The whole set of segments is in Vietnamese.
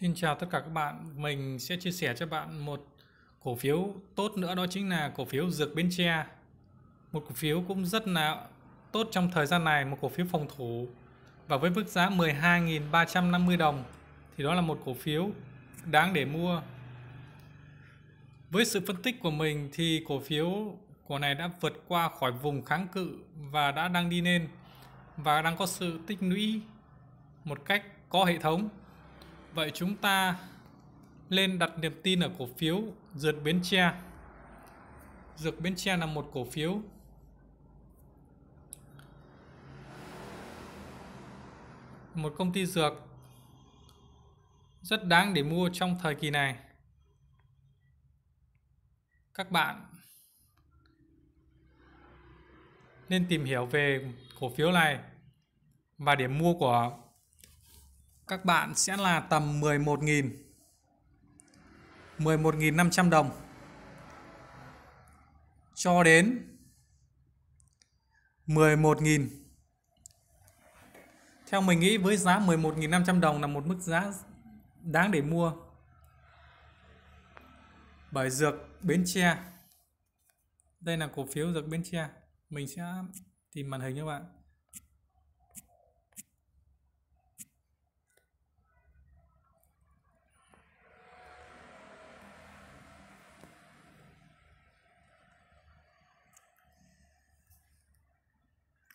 Xin chào tất cả các bạn, mình sẽ chia sẻ cho bạn một cổ phiếu tốt nữa đó chính là cổ phiếu Dược Bến Tre. Một cổ phiếu cũng rất là tốt trong thời gian này, một cổ phiếu phòng thủ và với mức giá 12.350 đồng thì đó là một cổ phiếu đáng để mua. Với sự phân tích của mình thì cổ phiếu của này đã vượt qua khỏi vùng kháng cự và đã đang đi lên và đang có sự tích lũy một cách có hệ thống Vậy chúng ta lên đặt niềm tin ở cổ phiếu Dược Bến Tre. Dược Bến Tre là một cổ phiếu một công ty dược rất đáng để mua trong thời kỳ này. Các bạn nên tìm hiểu về cổ phiếu này và điểm mua của các bạn sẽ là tầm 11.000 11.500 đồng cho đến 11.000 theo mình nghĩ với giá 11.500 đồng là một mức giá đáng để mua bởi dược Bến Tre đây là cổ phiếu dược Bến Tre mình sẽ tìm màn hình cho bạn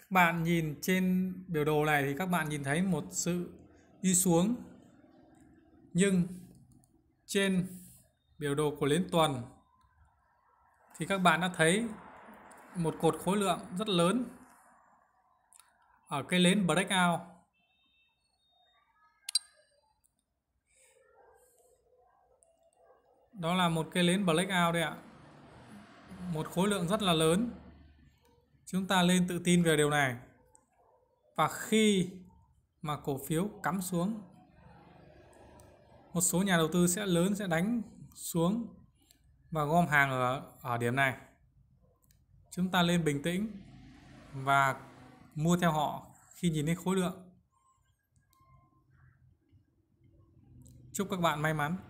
bạn nhìn trên biểu đồ này thì các bạn nhìn thấy một sự đi xuống nhưng trên biểu đồ của đến tuần thì các bạn đã thấy một cột khối lượng rất lớn ở cái lến breakout đó là một cái lến breakout đây ạ một khối lượng rất là lớn chúng ta lên tự tin về điều này và khi mà cổ phiếu cắm xuống một số nhà đầu tư sẽ lớn sẽ đánh xuống và gom hàng ở ở điểm này chúng ta lên bình tĩnh và mua theo họ khi nhìn thấy khối lượng chúc các bạn may mắn